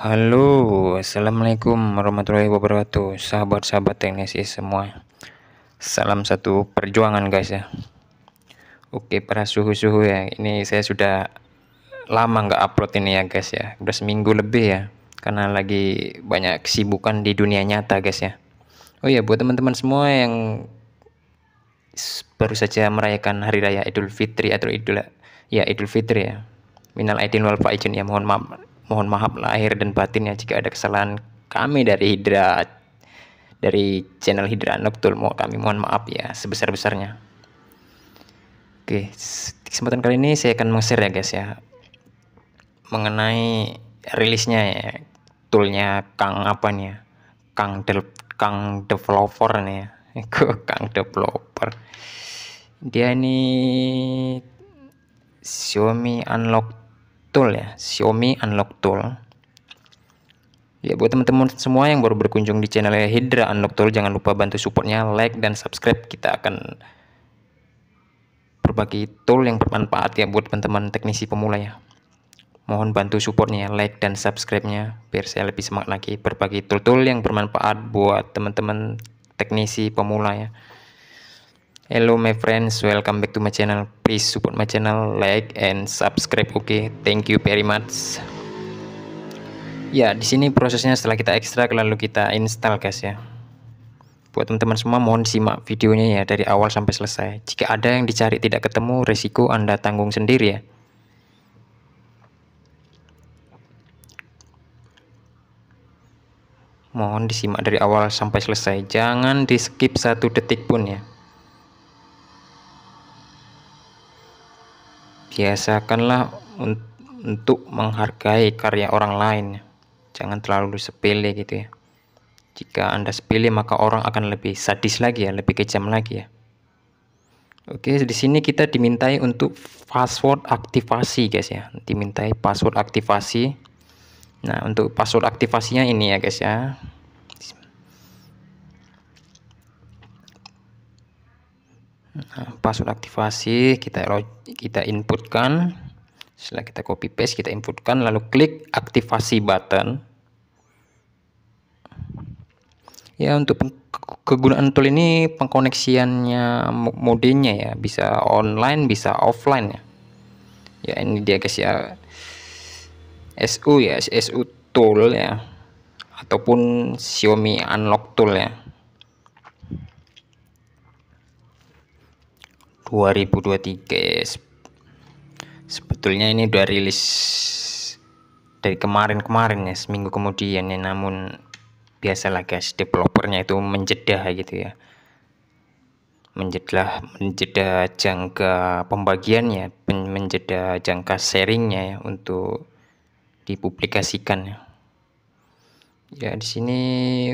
Halo, Assalamualaikum warahmatullahi wabarakatuh Sahabat-sahabat teknisi semua Salam satu perjuangan guys ya Oke para suhu-suhu ya Ini saya sudah lama nggak upload ini ya guys ya Udah seminggu lebih ya Karena lagi banyak kesibukan di dunia nyata guys ya Oh iya buat teman-teman semua yang Baru saja merayakan Hari Raya Idul Fitri atau Idul Ya Idul Fitri ya Minal Aidin wal Faizin ya mohon maaf Mohon maaf lahir dan batinnya jika ada kesalahan kami dari Hidra dari channel Hidra Noctul mau kami mohon maaf ya sebesar-besarnya. Oke, kesempatan kali ini saya akan mengshare ya guys ya mengenai rilisnya ya toolnya Kang apa nih ya? Kang Del Kang developer nih ya. Kang developer. Dia ini Xiaomi Unlock tool ya Xiaomi unlock tool ya buat teman-teman semua yang baru berkunjung di channel Hydra unlock tool jangan lupa bantu supportnya like dan subscribe kita akan berbagi tool yang bermanfaat ya buat teman-teman teknisi pemula ya mohon bantu supportnya like dan subscribe-nya biar saya lebih semangat lagi berbagi tool-tool yang bermanfaat buat teman-teman teknisi pemula ya Hello my friends, welcome back to my channel. Please support my channel, like and subscribe. Oke, okay? thank you very much. Ya, di sini prosesnya setelah kita ekstrak lalu kita install guys ya. Buat teman-teman semua mohon simak videonya ya dari awal sampai selesai. Jika ada yang dicari tidak ketemu, resiko Anda tanggung sendiri ya. mohon disimak dari awal sampai selesai jangan di skip satu detik pun ya biasakanlah un untuk menghargai karya orang lain jangan terlalu sepele gitu ya jika anda sepele maka orang akan lebih sadis lagi ya lebih kejam lagi ya oke di sini kita dimintai untuk password aktivasi guys ya dimintai password aktivasi nah untuk password aktivasinya ini ya guys ya Nah, password aktivasi kita kita inputkan. Setelah kita copy paste, kita inputkan lalu klik aktivasi button. Ya, untuk kegunaan tool ini pengkoneksiannya modenya ya, bisa online, bisa offline ya. Ya, ini dia guys ya. SU ya, SU tool ya. Ataupun Xiaomi Unlock tool ya. 2023 sebetulnya ini udah rilis dari kemarin-kemarin ya seminggu kemudian ya namun biasalah guys developernya itu menjeda gitu ya menjeda menjeda jangka pembagiannya menjeda jangka sharingnya ya untuk dipublikasikan ya ya di sini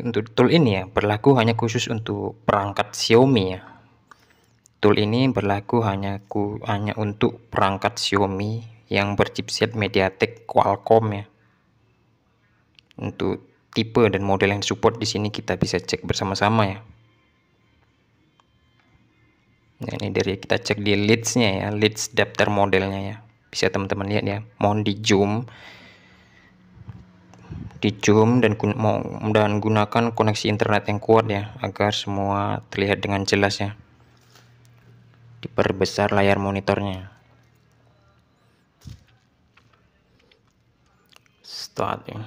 untuk tool ini ya berlaku hanya khusus untuk perangkat Xiaomi ya Tool ini berlaku hanya ku, hanya untuk perangkat Xiaomi yang berchipset Mediatek Qualcomm ya. Untuk tipe dan model yang support di sini kita bisa cek bersama-sama ya. Nah, ini dari kita cek di leads-nya ya, leads daftar modelnya ya. Bisa teman-teman lihat ya, mohon di zoom di zoom dan dan gunakan koneksi internet yang kuat ya agar semua terlihat dengan jelas ya diperbesar layar monitornya start ya.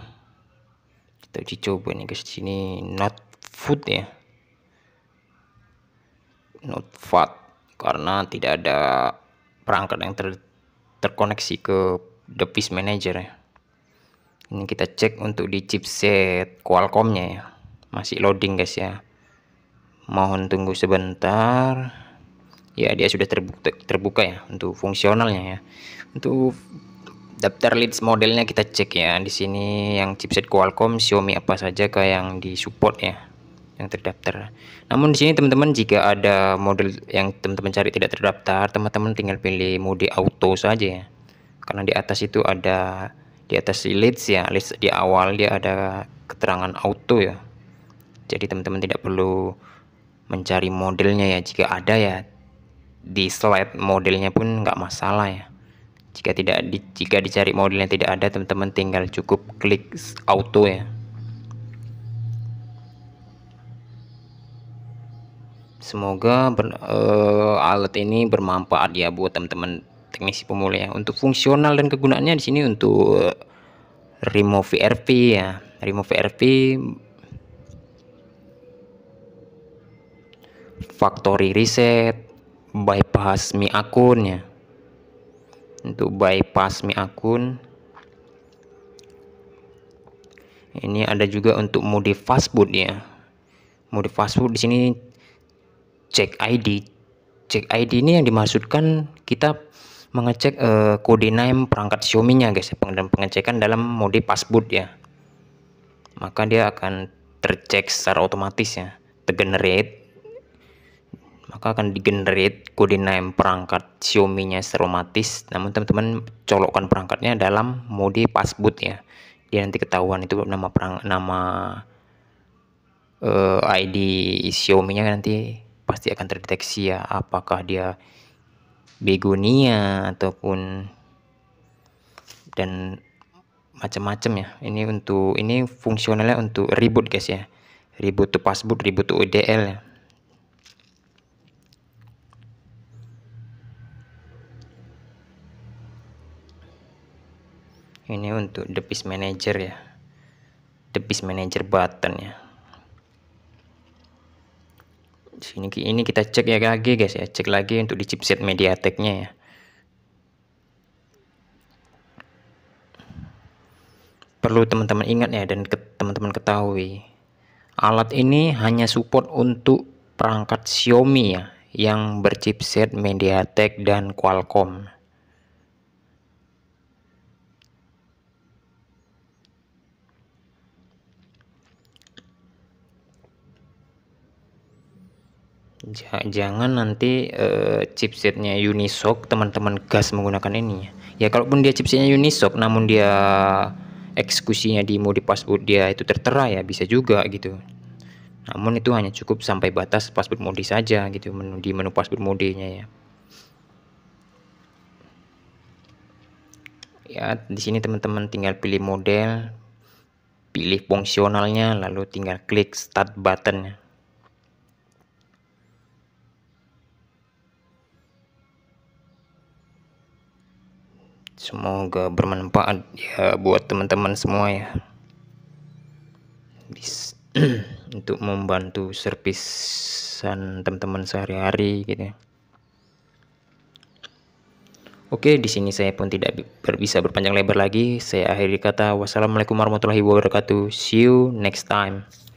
kita uji coba nih guys sini not food ya not Fat karena tidak ada perangkat yang ter terkoneksi ke device manager ya ini kita cek untuk di chipset Qualcomm-nya ya masih loading guys ya mohon tunggu sebentar ya dia sudah terbuka, terbuka ya untuk fungsionalnya ya untuk daftar leads modelnya kita cek ya di sini yang chipset Qualcomm Xiaomi apa saja kah yang disupport ya yang terdaftar namun di sini teman-teman jika ada model yang teman-teman cari tidak terdaftar teman-teman tinggal pilih mode auto saja ya karena di atas itu ada di atas leads ya leads di awal dia ada keterangan auto ya jadi teman-teman tidak perlu mencari modelnya ya jika ada ya di slide modelnya pun nggak masalah ya jika tidak di, jika dicari model yang tidak ada teman-teman tinggal cukup klik auto ya semoga ber, uh, alat ini bermanfaat ya buat teman-teman teknisi pemula ya untuk fungsional dan kegunaannya di sini untuk eh, remove VRP ya remove VRP factory reset bypass mi akun ya untuk bypass mi akun ini ada juga untuk mode fastboot ya mode fastboot di sini cek ID cek ID ini yang dimaksudkan kita mengecek uh, kode name perangkat Xiaomi nya guys ya, dan pengecekan dalam mode fastboot ya maka dia akan tercek secara otomatis ya tergenerate maka akan digenerate kode name perangkat Xiaomi-nya secara otomatis. Namun teman-teman colokkan perangkatnya dalam mode passboot ya. Dia nanti ketahuan itu nama perang nama uh, eh, ID Xiaomi-nya kan nanti pasti akan terdeteksi ya apakah dia begonia ataupun dan macam-macam ya. Ini untuk ini fungsionalnya untuk reboot guys ya. Reboot to passboot, reboot to ODL ya. ini untuk depis manager ya depis manager button ya sini ini kita cek ya lagi guys ya cek lagi untuk di chipset mediateknya ya perlu teman-teman ingat ya dan teman-teman ketahui alat ini hanya support untuk perangkat Xiaomi ya yang berchipset Mediatek dan Qualcomm jangan nanti uh, chipsetnya Unisoc teman-teman gas menggunakan ini ya kalaupun dia chipsetnya Unisoc namun dia eksekusinya di mode password dia itu tertera ya bisa juga gitu namun itu hanya cukup sampai batas password mode saja gitu menu di menu password modenya ya ya di sini teman-teman tinggal pilih model pilih fungsionalnya lalu tinggal klik start button semoga bermanfaat ya buat teman-teman semua ya Bis, untuk membantu servisan teman-teman sehari-hari gitu ya. Oke, di sini saya pun tidak bisa berpanjang lebar lagi. Saya akhiri kata, wassalamualaikum warahmatullahi wabarakatuh. See you next time.